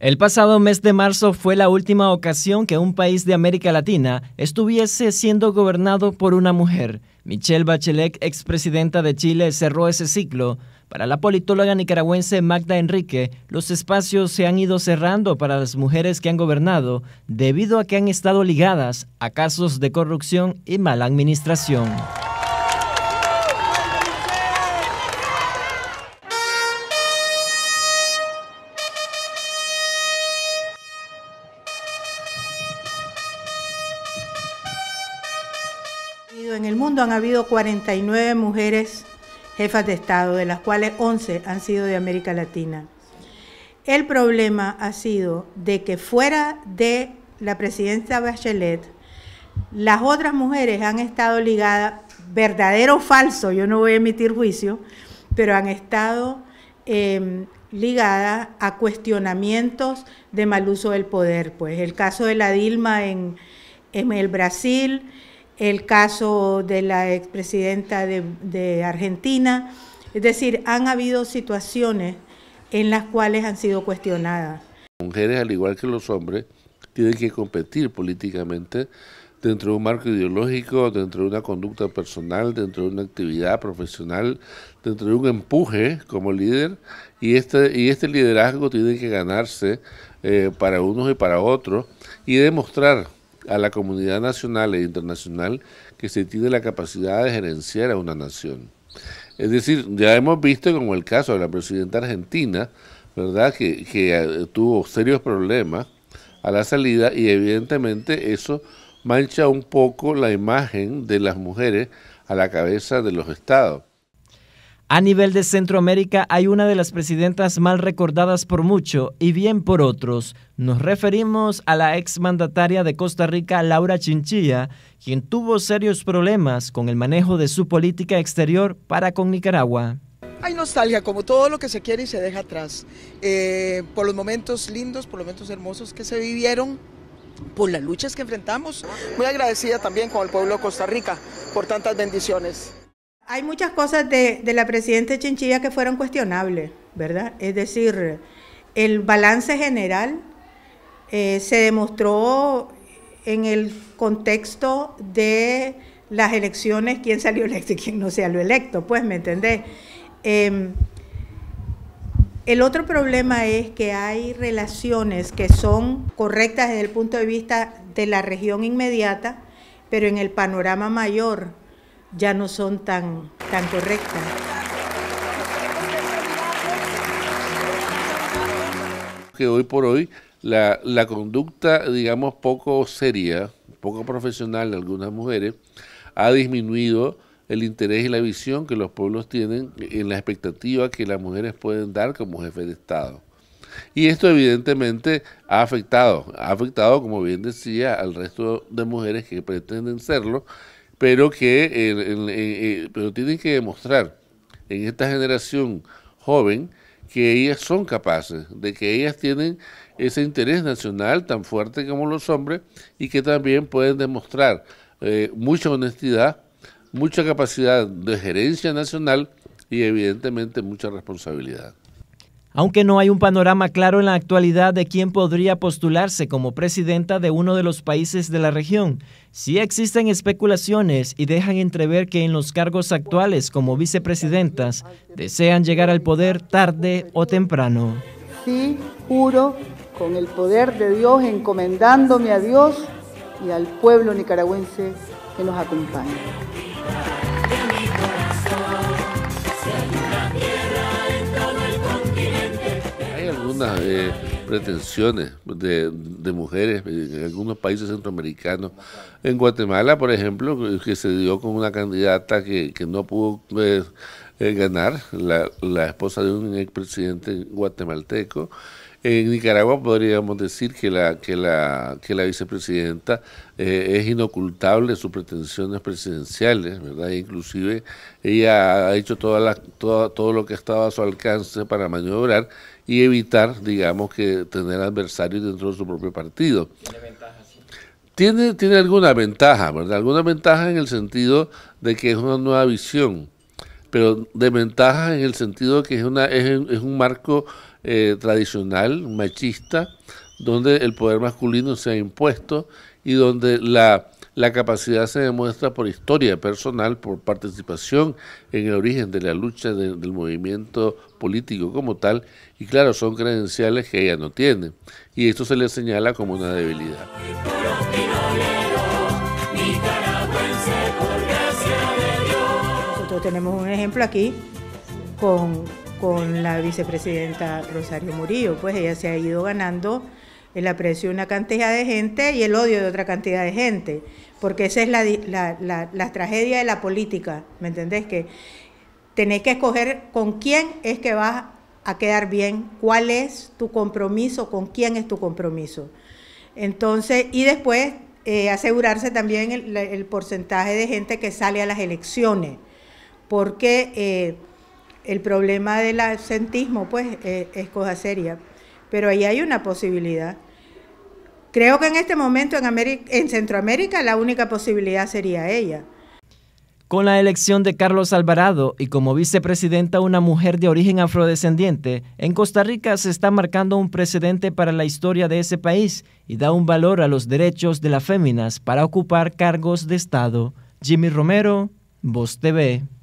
El pasado mes de marzo fue la última ocasión que un país de América Latina estuviese siendo gobernado por una mujer. Michelle Bachelet, expresidenta de Chile, cerró ese ciclo. Para la politóloga nicaragüense Magda Enrique, los espacios se han ido cerrando para las mujeres que han gobernado debido a que han estado ligadas a casos de corrupción y mala administración. en el mundo han habido 49 mujeres jefas de Estado, de las cuales 11 han sido de América Latina. El problema ha sido de que fuera de la presidencia Bachelet, las otras mujeres han estado ligadas, verdadero o falso, yo no voy a emitir juicio, pero han estado em, ligadas a cuestionamientos de mal uso del poder. Pues el caso de la Dilma en el Brasil, el caso de la expresidenta de, de Argentina. Es decir, han habido situaciones en las cuales han sido cuestionadas. mujeres, al igual que los hombres, tienen que competir políticamente dentro de un marco ideológico, dentro de una conducta personal, dentro de una actividad profesional, dentro de un empuje como líder, y este, y este liderazgo tiene que ganarse eh, para unos y para otros y demostrar a la comunidad nacional e internacional que se tiene la capacidad de gerenciar a una nación. Es decir, ya hemos visto como el caso de la presidenta argentina, ¿verdad? Que, que eh, tuvo serios problemas a la salida y evidentemente eso mancha un poco la imagen de las mujeres a la cabeza de los estados. A nivel de Centroamérica hay una de las presidentas mal recordadas por mucho y bien por otros. Nos referimos a la exmandataria de Costa Rica, Laura Chinchilla, quien tuvo serios problemas con el manejo de su política exterior para con Nicaragua. Hay nostalgia, como todo lo que se quiere y se deja atrás, eh, por los momentos lindos, por los momentos hermosos que se vivieron, por las luchas que enfrentamos. Muy agradecida también con el pueblo de Costa Rica por tantas bendiciones. Hay muchas cosas de, la presidenta Chinchilla que fueron cuestionables, ¿verdad? Es decir, el balance general eh, se demostró en el contexto de las elecciones, quién salió electo y quién no salió electo, pues, ¿me entendés? Em, el otro problema es que hay relaciones que son correctas desde el punto de vista de la región inmediata, pero en el panorama mayor ya no son tan, tan correctas. Que hoy por hoy la, la conducta, digamos, poco seria, poco profesional de algunas mujeres, ha disminuido el interés y la visión que los pueblos tienen en la expectativa que las mujeres pueden dar como jefe de Estado. Y esto evidentemente ha afectado, ha afectado, como bien decía, al resto de mujeres que pretenden serlo pero que eh, eh, tienen que demostrar en esta generación joven que ellas son capaces, de que ellas tienen ese interés nacional tan fuerte como los hombres y que también pueden demostrar eh, mucha honestidad, mucha capacidad de gerencia nacional y evidentemente mucha responsabilidad aunque no hay un panorama claro en la actualidad de quién podría postularse como presidenta de uno de los países de la región. Sí existen especulaciones y dejan entrever que en los cargos actuales como vicepresidentas desean llegar al poder tarde o temprano. Sí, juro, con el poder de Dios, encomendándome a Dios y al pueblo nicaragüense que nos acompaña. algunas eh, pretensiones de, mujeres en algunos países centroamericanos. En Guatemala, por ejemplo, que se dio con una candidata que, que no pudo... Eh, eh, ganar, la, esposa de un expresidente guatemalteco. En Nicaragua podríamos decir que la, que la, que la vicepresidenta eh, es inocultable sus pretensiones presidenciales, ¿verdad? Inclusive ella ha hecho toda la, todo lo que estaba a su alcance para maniobrar y evitar, digamos, que tener adversarios dentro de su propio partido. ¿Tiene, ventaja, tiene, tiene alguna ventaja, ¿verdad? Alguna ventaja en el sentido de que es una nueva visión pero de ventaja en el sentido que es, una, es, un marco eh, tradicional, machista, donde el poder masculino se ha impuesto y donde la, capacidad se demuestra por historia personal, por participación en el origen de la lucha del movimiento político como tal, y claro, son credenciales que ella no tiene, y esto se le señala como una debilidad. tenemos un ejemplo aquí con, la vicepresidenta Rosario Murillo, pues ella se ha ido ganando el aprecio de una cantidad de gente y el odio de otra cantidad de gente, porque esa es la, la, la, la tragedia de la política, ¿me entendés? Que tenés que escoger con quién es que vas a quedar bien, cuál es tu compromiso, con quién es tu compromiso. Entonces, y después eh, asegurarse también el porcentaje de gente que sale a las elecciones porque eh, el problema del absentismo pues eh, es cosa seria, pero ahí hay una posibilidad. Creo que en este momento en, en Centroamérica la única posibilidad sería ella. Con la elección de Carlos Alvarado y como vicepresidenta una mujer de origen afrodescendiente, en Costa Rica se está marcando un precedente para la historia de ese país y da un valor a los derechos de las féminas para ocupar cargos de Estado. Jimmy Romero, Voz TV.